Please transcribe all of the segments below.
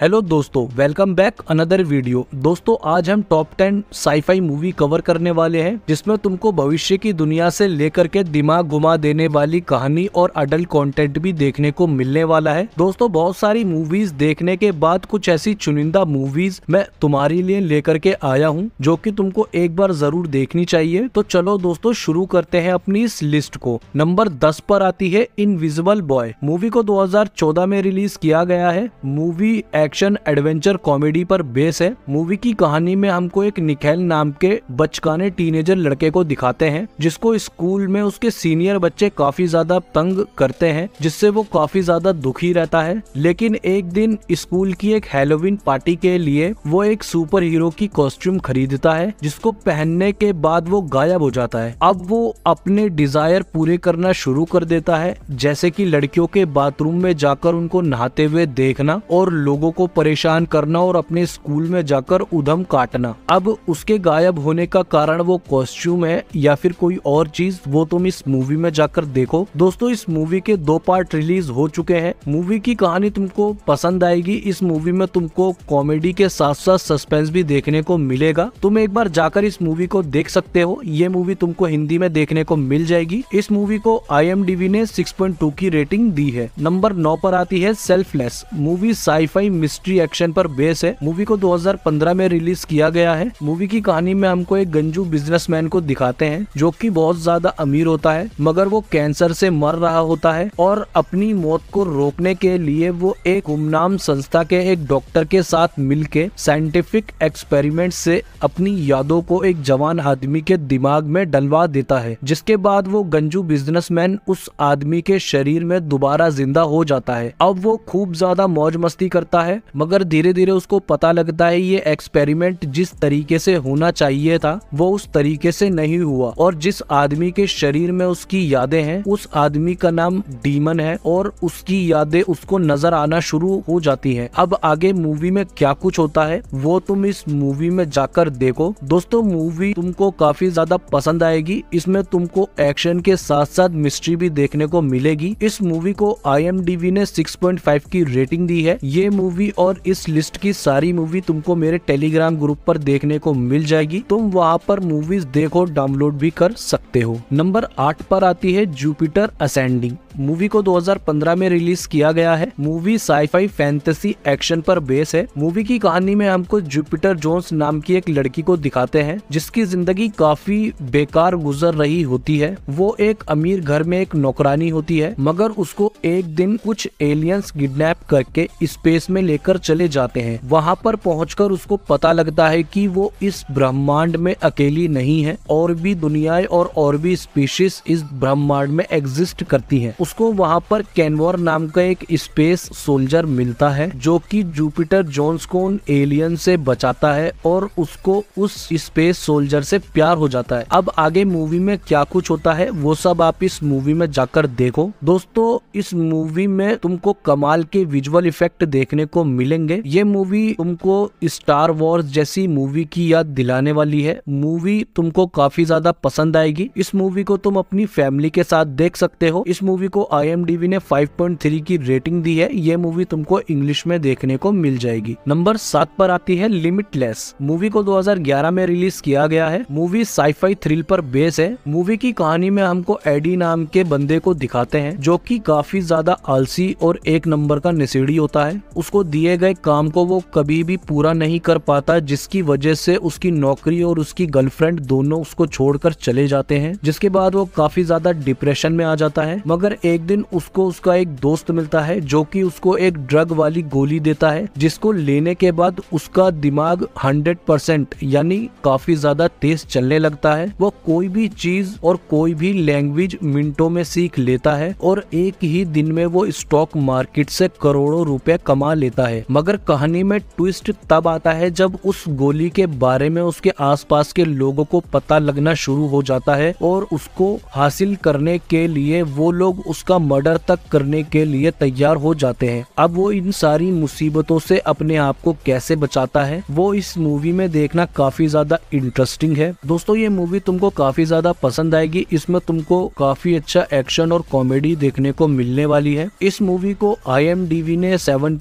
hello दोस्तों welcome back another video दोस्तों आज हम top ten sci-fi movie cover करने वाले हैं जिसमें तुमको भविष्य की दुनिया से लेकर के दिमाग घुमा देने वाली कहानी और अडल्ट कंटेंट भी देखने को मिलने वाला है दोस्तों बहुत सारी मूवीज देखने के बाद कुछ ऐसी चुनिंदा मूवीज मैं तुम्हारे लिए लेकर के आया हूँ जो की तुमको एक बार जरूर देखनी चाहिए तो चलो दोस्तों शुरू करते हैं अपनी इस लिस्ट को नंबर दस पर आती है इनविजिबल बॉय मूवी को दो में रिलीज किया गया है मूवी एक्शन एडवेंचर कॉमेडी पर बेस है मूवी की कहानी में हमको एक निखेल नाम के बचकाने टीनेजर लड़के को दिखाते हैं जिसको स्कूल में उसके सीनियर बच्चे काफी ज्यादा तंग करते हैं जिससे वो काफी ज्यादा दुखी रहता है लेकिन एक दिन स्कूल की एक हेलोविन पार्टी के लिए वो एक सुपर हीरो की कॉस्ट्यूम खरीदता है जिसको पहनने के बाद वो गायब हो जाता है अब वो अपने डिजायर पूरे करना शुरू कर देता है जैसे कि लड़कियों के बाथरूम में जाकर उनको नहाते हुए देखना और लोगों को परेशान करना और अपने स्कूल में जाकर उधम काटना अब उसके गायब होने का कारण वो कॉस्ट्यूम है या फिर कोई और चीज वो तुम इस मूवी में जाकर देखो दोस्तों इस मूवी के दो पार्ट रिलीज हो चुके हैं मूवी की कहानी तुमको पसंद आएगी इस मूवी में तुमको कॉमेडी के साथ साथ सस्पेंस भी देखने को मिलेगा तुम एक बार जाकर इस मूवी को देख सकते हो ये मूवी तुमको हिंदी में देखने को मिल जाएगी इस मूवी को आई ने सिक्स की रेटिंग दी है नंबर नौ पर आती है selfless movie sci-fi mystery action पर बेस है मूवी को 2015 में रिलीज किया गया है मूवी की कहानी में हमको एक गंजू बिजनेसमैन को दिखाते हैं जो कि बहुत ज्यादा अमीर होता है मगर वो कैंसर से मर रहा होता है और अपनी मौत को रोकने के लिए वो एक गुमनाम संस्था के एक डॉक्टर के साथ मिलकर साइंटिफिक एक्सपेरिमेंट से अपनी यादों को एक जवान आदमी के दिमाग में डलवा देता है जिसके बाद वो गंजू बिजनेसमैन उस आदमी के शरीर में दोबारा जिंदा हो जाता है अब वो खूब ज्यादा मौज मस्ती करता है है मगर धीरे धीरे उसको पता लगता है ये एक्सपेरिमेंट जिस तरीके से होना चाहिए था वो उस तरीके से नहीं हुआ और जिस आदमी के शरीर में उसकी यादें हैं उस आदमी का नाम डीमन है और उसकी यादें उसको नजर आना शुरू हो जाती है अब आगे मूवी में क्या कुछ होता है वो तुम इस मूवी में जाकर देखो दोस्तों मूवी तुमको काफी ज्यादा पसंद आएगी इसमें तुमको एक्शन के साथ साथ मिस्ट्री भी देखने को मिलेगी इस मूवी को आई ने 6.5 की रेटिंग दी है ये मूवी मूवी और इस लिस्ट की सारी मूवी तुमको मेरे टेलीग्राम ग्रुप पर देखने को मिल जाएगी तुम वहाँ पर मूवीज देखो डाउनलोड भी कर सकते हो नंबर आठ पर आती है जुपिटर असेंडिंग मूवी को 2015 में रिलीज किया गया है मूवी साईफाई फैंटेसी एक्शन पर बेस है मूवी की कहानी में हमको जुपिटर जोन्स नाम की एक लड़की को दिखाते हैं जिसकी जिंदगी काफी बेकार गुजर रही होती है वो एक अमीर घर में एक नौकरानी होती है मगर उसको एक दिन कुछ एलियंस किडनेप करके स्पेस में लेकर चले जाते हैं वहाँ पर पहुँच उसको पता लगता है की वो इस ब्रह्मांड में अकेली नहीं है और भी दुनिया और और भी स्पीशीज इस ब्रह्मांड में एग्जिस्ट करती है उसको वहाँ पर कैनवर नाम का एक स्पेस सोल्जर मिलता है जो कि जुपिटर जोन्स को उन एलियन से बचाता है और उसको उस स्पेस सोल्जर से प्यार हो जाता है अब आगे मूवी में क्या कुछ होता है वो सब आप इस मूवी में जाकर देखो दोस्तों इस मूवी में तुमको कमाल के विजुअल इफेक्ट देखने को मिलेंगे ये मूवी तुमको स्टार वॉर्स जैसी मूवी की याद दिलाने वाली है मूवी तुमको काफी ज्यादा पसंद आएगी इस मूवी को तुम अपनी फैमिली के साथ देख सकते हो इस मूवी को आई ने 5.3 की रेटिंग दी है ये मूवी तुमको इंग्लिश में देखने को मिल जाएगी नंबर सात पर आती है लिमिटलेस मूवी को 2011 में रिलीज किया गया है मूवी साइफाई थ्रिल पर बेस है मूवी की कहानी में हमको एडी नाम के बंदे को दिखाते हैं जो कि काफी ज्यादा आलसी और एक नंबर का निशेड़ी होता है उसको दिए गए काम को वो कभी भी पूरा नहीं कर पाता जिसकी वजह से उसकी नौकरी और उसकी गर्लफ्रेंड दोनों उसको छोड़कर चले जाते हैं जिसके बाद वो काफी ज्यादा डिप्रेशन में आ जाता है मगर एक दिन उसको उसका एक दोस्त मिलता है जो कि उसको एक ड्रग वाली गोली देता है जिसको लेने के बाद उसका दिमाग 100 परसेंट यानी काफी ज्यादा तेज चलने लगता है वो कोई भी चीज और कोई भी लैंग्वेज मिनटों में सीख लेता है और एक ही दिन में वो स्टॉक मार्केट से करोड़ों रुपए कमा लेता है मगर कहानी में ट्विस्ट तब आता है जब उस गोली के बारे में उसके आसपास के लोगों को पता लगना शुरू हो जाता है और उसको हासिल करने के लिए वो लोग उसका मर्डर तक करने के लिए तैयार हो जाते हैं अब वो इन सारी मुसीबतों से अपने आप को कैसे बचाता है वो इस मूवी में देखना काफी ज्यादा इंटरेस्टिंग है दोस्तों ये मूवी तुमको काफी ज्यादा पसंद आएगी इसमें तुमको काफी अच्छा एक्शन और कॉमेडी देखने को मिलने वाली है इस मूवी को आई ने सेवन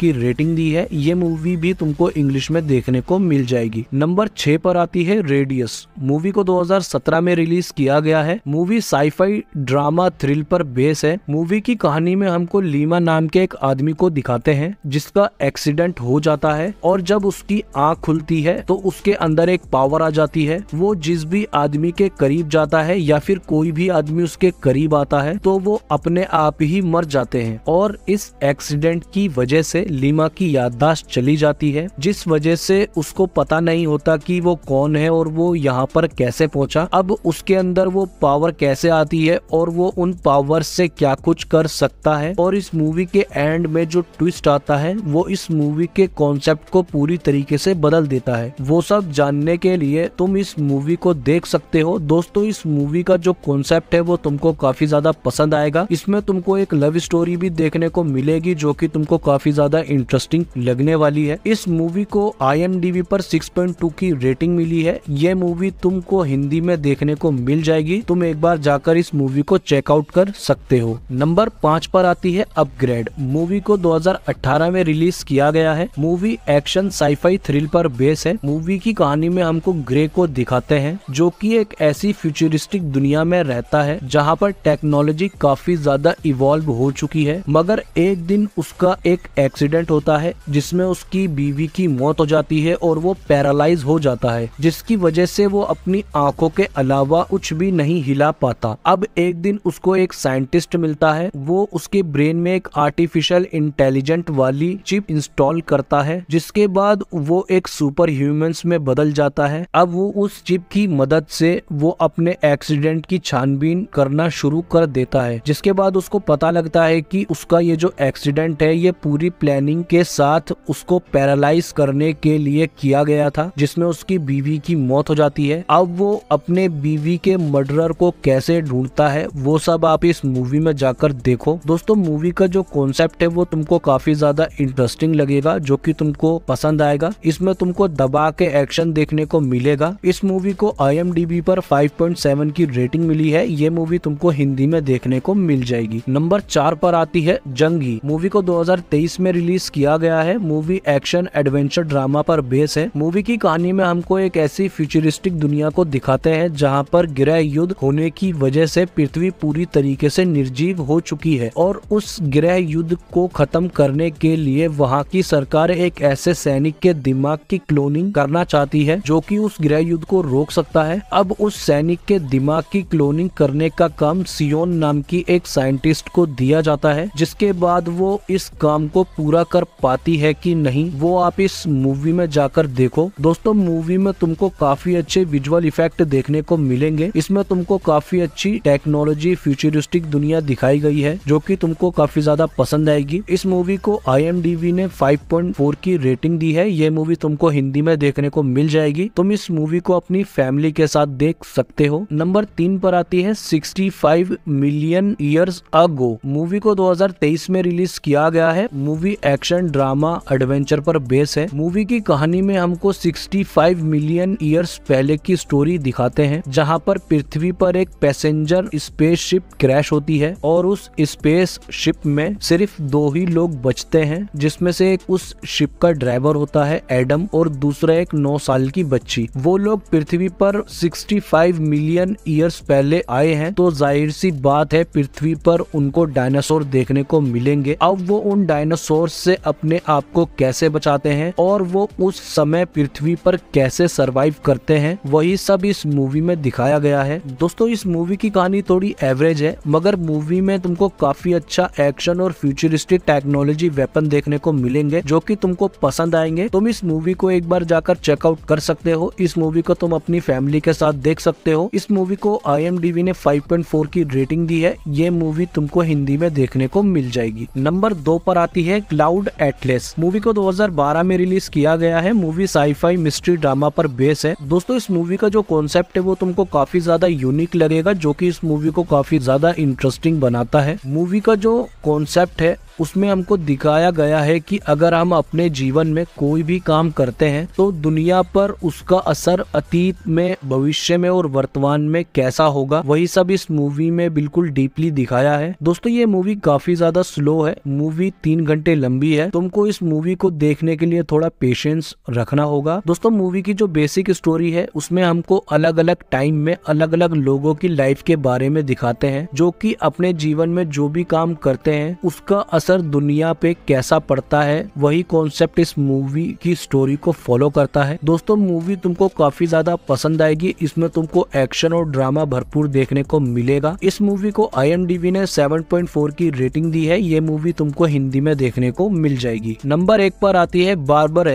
की रेटिंग दी है ये मूवी भी तुमको इंग्लिश में देखने को मिल जाएगी नंबर छह पर आती है रेडियस मूवी को 2017 में रिलीज किया गया है मूवी साइफाई ड्रामा थ्रिल पर पर बेस है मूवी की कहानी में हमको लीमा नाम के एक आदमी को दिखाते हैं जिसका एक्सीडेंट हो जाता है और जब उसकी आंख खुलती है तो उसके अंदर एक पावर आ जाती है वो जिस भी आदमी के करीब जाता है या फिर कोई भी आदमी उसके करीब आता है तो वो अपने आप ही मर जाते हैं और इस एक्सीडेंट की वजह से लीमा की याददाश्त चली जाती है जिस वजह से उसको पता नहीं होता कि वो कौन है और वो यहाँ पर कैसे पहुंचा अब उसके अंदर वो पावर कैसे आती है और वो उन पावर पावर से क्या कुछ कर सकता है और इस मूवी के एंड में जो ट्विस्ट आता है वो इस मूवी के कॉन्सेप्ट को पूरी तरीके से बदल देता है वो सब जानने के लिए तुम इस मूवी को देख सकते हो दोस्तों इस मूवी का जो कॉन्सेप्ट है वो तुमको काफी ज्यादा पसंद आएगा इसमें तुमको एक लव स्टोरी भी देखने को मिलेगी जो की तुमको काफी ज्यादा इंटरेस्टिंग लगने वाली है इस मूवी को आई पर सिक्स की रेटिंग मिली है ये मूवी तुमको हिंदी में देखने को मिल जाएगी तुम एक बार जाकर इस मूवी को चेकआउट कर सकते हो नंबर पाँच पर आती है अपग्रेड मूवी को 2018 में रिलीज किया गया है मूवी एक्शन साइफाई थ्रिल पर बेस है मूवी की कहानी में हमको ग्रे को दिखाते हैं जो कि एक ऐसी फ्यूचरिस्टिक दुनिया में रहता है जहाँ पर टेक्नोलॉजी काफी ज्यादा इवॉल्व हो चुकी है मगर एक दिन उसका एक एक्सीडेंट होता है जिसमें उसकी बीवी की मौत हो जाती है और वो पैरालाइज हो जाता है जिसकी वजह से वो अपनी आंखों के अलावा कुछ भी नहीं हिला पाता अब एक दिन उसको एक साइंटिस्ट मिलता है वो उसके ब्रेन में एक आर्टिफिशियल इंटेलिजेंट वाली चिप इंस्टॉल करता है जिसके बाद वो एक सुपर ह्यूमंस में बदल जाता है अब वो उस चिप की मदद से वो अपने एक्सीडेंट की छानबीन करना शुरू कर देता है जिसके बाद उसको पता लगता है कि उसका ये जो एक्सीडेंट है ये पूरी प्लानिंग के साथ उसको पैरालाइज करने के लिए किया गया था जिसमें उसकी बीवी की मौत हो जाती है अब वो अपने बीवी के मर्डरर को कैसे ढूंढता है वो सब आप इस मूवी में जाकर देखो दोस्तों मूवी का जो कॉन्सेप्ट है वो तुमको काफी ज्यादा इंटरेस्टिंग लगेगा जो कि तुमको पसंद आएगा इसमें तुमको दबा के एक्शन देखने को मिलेगा इस मूवी को आई पर 5.7 की रेटिंग मिली है ये मूवी तुमको हिंदी में देखने को मिल जाएगी नंबर चार पर आती है जंगी मूवी को 2023 में रिलीज किया गया है मूवी एक्शन एडवेंचर ड्रामा पर बेस है मूवी की कहानी में हमको एक ऐसी फ्यूचरिस्टिक दुनिया को दिखाते हैं जहाँ पर ग्रह युद्ध होने की वजह से पृथ्वी पूरी तरीके से निर्जीव हो चुकी है और उस ग्रह युद्ध को खत्म करने के लिए वहाँ की सरकार एक ऐसे सैनिक के दिमाग की क्लोनिंग करना चाहती है जो कि उस ग्रह युद्ध को रोक सकता है अब उस सैनिक के दिमाग की क्लोनिंग करने का काम सियोन नाम की एक साइंटिस्ट को दिया जाता है जिसके बाद वो इस काम को पूरा कर पाती है कि नहीं वो आप इस मूवी में जाकर देखो दोस्तों मूवी में तुमको काफी अच्छे विजुअल इफेक्ट देखने को मिलेंगे इसमें तुमको काफी अच्छी टेक्नोलॉजी फ्यूचरिस्टिक एक दुनिया दिखाई गई है जो कि तुमको काफी ज्यादा पसंद आएगी इस मूवी को आई ने 5.4 की रेटिंग दी है ये मूवी तुमको हिंदी में देखने को मिल जाएगी तुम इस मूवी को अपनी फैमिली के साथ देख सकते हो नंबर तीन पर आती है 65 मिलियन ईयर्स अगो मूवी को 2023 में रिलीज किया गया है मूवी एक्शन ड्रामा एडवेंचर पर बेस है मूवी की कहानी में हमको 65 मिलियन ईयर्स पहले की स्टोरी दिखाते हैं जहाँ पर पृथ्वी पर एक पैसेंजर स्पेसशिप क्रैश क्रैश होती है और उस स्पेस शिप में सिर्फ दो ही लोग बचते हैं जिसमें से एक उस शिप का ड्राइवर होता है एडम और दूसरा एक नौ साल की बच्ची वो लोग पृथ्वी पर 65 मिलियन ईयर्स पहले आए हैं तो जाहिर सी बात है पृथ्वी पर उनको डायनासोर देखने को मिलेंगे अब वो उन डायनासोर से अपने आप को कैसे बचाते हैं और वो उस समय पृथ्वी पर कैसे सरवाइव करते हैं वही सब इस मूवी में दिखाया गया है दोस्तों इस मूवी की कहानी थोड़ी एवरेज है मगर मूवी में तुमको काफी अच्छा एक्शन और फ्यूचरिस्टिक टेक्नोलॉजी वेपन देखने को मिलेंगे जो की तुमको पसंद आएंगे तुम इस मूवी को एक बार जाकर चेकआउट कर सकते हो इस मूवी को तुम अपनी फैमिली के साथ देख सकते हो इस मूवी को आई ने 5.4 की रेटिंग दी है ये मूवी तुमको हिंदी में देखने को मिल जाएगी नंबर दो पर आती है क्लाउड एटलेस मूवी को 2012 में रिलीज किया गया है मूवी साईफाई मिस्ट्री ड्रामा पर बेस है दोस्तों इस मूवी का जो कॉन्सेप्ट है वो तुमको काफी ज्यादा यूनिक लगेगा जो की इस मूवी को काफी ज्यादा इंटरेस्टिंग बनाता है मूवी का जो कॉन्सेप्ट है उसमें हमको दिखाया गया है कि अगर हम अपने जीवन में कोई भी काम करते हैं तो दुनिया पर उसका असर अतीत में भविष्य में और वर्तमान में कैसा होगा वही सब इस मूवी में बिल्कुल डीपली दिखाया है दोस्तों ये मूवी काफी ज्यादा स्लो है मूवी तीन घंटे लंबी है तुमको इस मूवी को देखने के लिए थोड़ा पेशेंस रखना होगा दोस्तों मूवी की जो बेसिक स्टोरी है उसमें हमको अलग अलग टाइम में अलग अलग लोगों की लाइफ के बारे में दिखाते हैं जो की अपने जीवन में जो भी काम करते हैं उसका असर दुनिया पे कैसा पड़ता है वही कॉन्सेप्ट इस मूवी की स्टोरी को फॉलो करता है दोस्तों मूवी तुमको काफी ज्यादा पसंद आएगी इसमें तुमको एक्शन और ड्रामा भरपूर देखने को मिलेगा इस मूवी को आई ने 7.4 की रेटिंग दी है ये मूवी तुमको हिंदी में देखने को मिल जाएगी नंबर एक पर आती है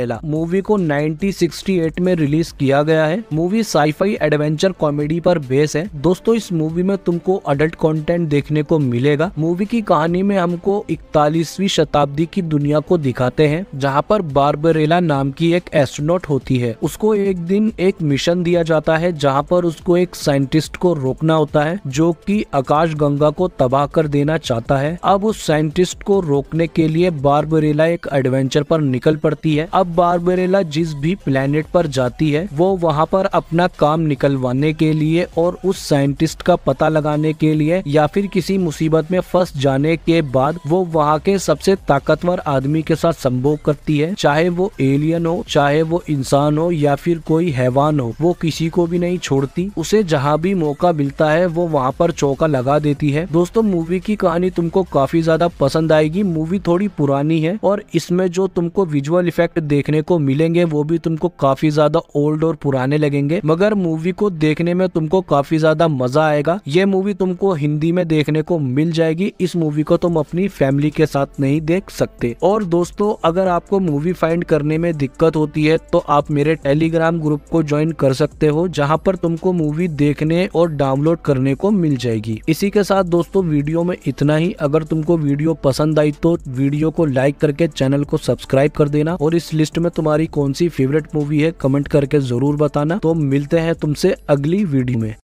एला मूवी को नाइनटीन में रिलीज किया गया है मूवी साइफाई एडवेंचर कॉमेडी पर बेस है दोस्तों इस मूवी में तुमको अडल्ट कंटेंट देखने को मिलेगा मूवी की कहानी में हमको इकता सैतालीसवीं शताब्दी की दुनिया को दिखाते हैं जहाँ पर बारबरेला नाम की एक एस्ट्रोनॉट होती है उसको एक दिन एक मिशन दिया जाता है जहाँ पर उसको एक साइंटिस्ट को रोकना होता है जो कि आकाश गंगा को तबाह कर देना चाहता है अब उस साइंटिस्ट को रोकने के लिए बारबरेला एक एडवेंचर पर निकल पड़ती है अब बारबरेला जिस भी प्लेनेट पर जाती है वो वहाँ पर अपना काम निकलवाने के लिए और उस साइंटिस्ट का पता लगाने के लिए या फिर किसी मुसीबत में फंस जाने के बाद वो वहाँ वहाँ के सबसे ताकतवर आदमी के साथ संभोग करती है चाहे वो एलियन हो चाहे वो इंसान हो या फिर कोई हैवान हो वो किसी को भी नहीं छोड़ती उसे जहाँ भी मौका मिलता है वो वहाँ पर चौका लगा देती है दोस्तों मूवी की कहानी तुमको काफी ज्यादा पसंद आएगी मूवी थोड़ी पुरानी है और इसमें जो तुमको विजुअल इफेक्ट देखने को मिलेंगे वो भी तुमको काफी ज्यादा ओल्ड और पुराने लगेंगे मगर मूवी को देखने में तुमको काफी ज्यादा मजा आएगा ये मूवी तुमको हिंदी में देखने को मिल जाएगी इस मूवी को तुम अपनी फैमिली के साथ नहीं देख सकते और दोस्तों अगर आपको मूवी फाइंड करने में दिक्कत होती है तो आप मेरे टेलीग्राम ग्रुप को ज्वाइन कर सकते हो जहाँ पर तुमको मूवी देखने और डाउनलोड करने को मिल जाएगी इसी के साथ दोस्तों वीडियो में इतना ही अगर तुमको वीडियो पसंद आई तो वीडियो को लाइक करके चैनल को सब्सक्राइब कर देना और इस लिस्ट में तुम्हारी कौन सी फेवरेट मूवी है कमेंट करके जरूर बताना तो मिलते हैं तुमसे अगली वीडियो में